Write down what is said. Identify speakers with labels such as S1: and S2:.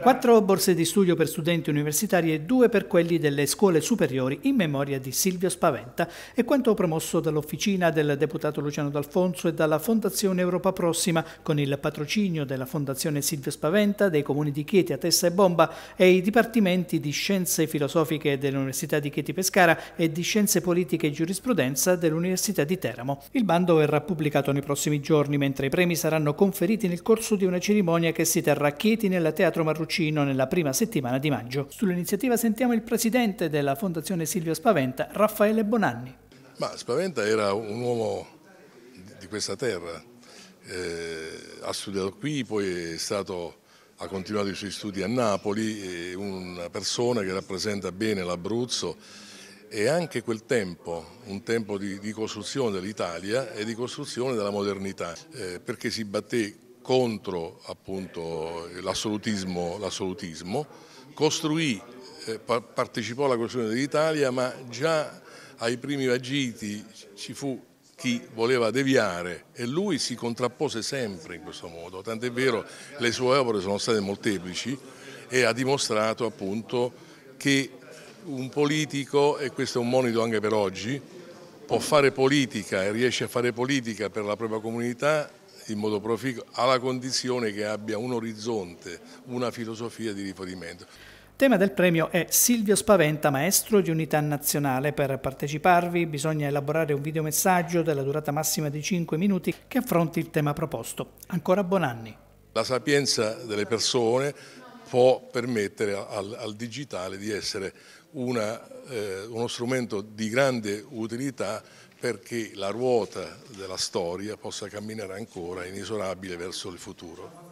S1: Quattro borse di studio per studenti universitari e due per quelli delle scuole superiori in memoria di Silvio Spaventa e quanto promosso dall'officina del deputato Luciano D'Alfonso e dalla Fondazione Europa Prossima con il patrocinio della Fondazione Silvio Spaventa, dei comuni di Chieti, Atessa e Bomba e i dipartimenti di Scienze Filosofiche dell'Università di Chieti Pescara e di Scienze Politiche e Giurisprudenza dell'Università di Teramo. Il bando verrà pubblicato nei prossimi giorni mentre i premi saranno conferiti nel corso di una cerimonia che si terrà a Chieti eseguiti nel Teatro Marrucino nella prima settimana di maggio. Sull'iniziativa sentiamo il presidente della Fondazione Silvio Spaventa, Raffaele Bonanni.
S2: Ma Spaventa era un uomo di questa terra, eh, ha studiato qui, poi stato, ha continuato i suoi studi a Napoli, una persona che rappresenta bene l'Abruzzo e anche quel tempo, un tempo di, di costruzione dell'Italia e di costruzione della modernità, eh, perché si batté contro l'assolutismo, costruì, eh, partecipò alla costruzione dell'Italia, ma già ai primi vagiti ci fu chi voleva deviare e lui si contrappose sempre in questo modo, tant'è vero le sue opere sono state molteplici e ha dimostrato appunto che un politico, e questo è un monito anche per oggi, può fare politica e riesce a fare politica per la propria comunità in modo proficuo alla condizione che abbia un orizzonte, una filosofia di riferimento.
S1: Tema del premio è Silvio Spaventa, maestro di unità nazionale. Per parteciparvi bisogna elaborare un videomessaggio della durata massima di 5 minuti che affronti il tema proposto. Ancora buon anni.
S2: La sapienza delle persone può permettere al, al digitale di essere una, eh, uno strumento di grande utilità perché la ruota della storia possa camminare ancora inesorabile verso il futuro.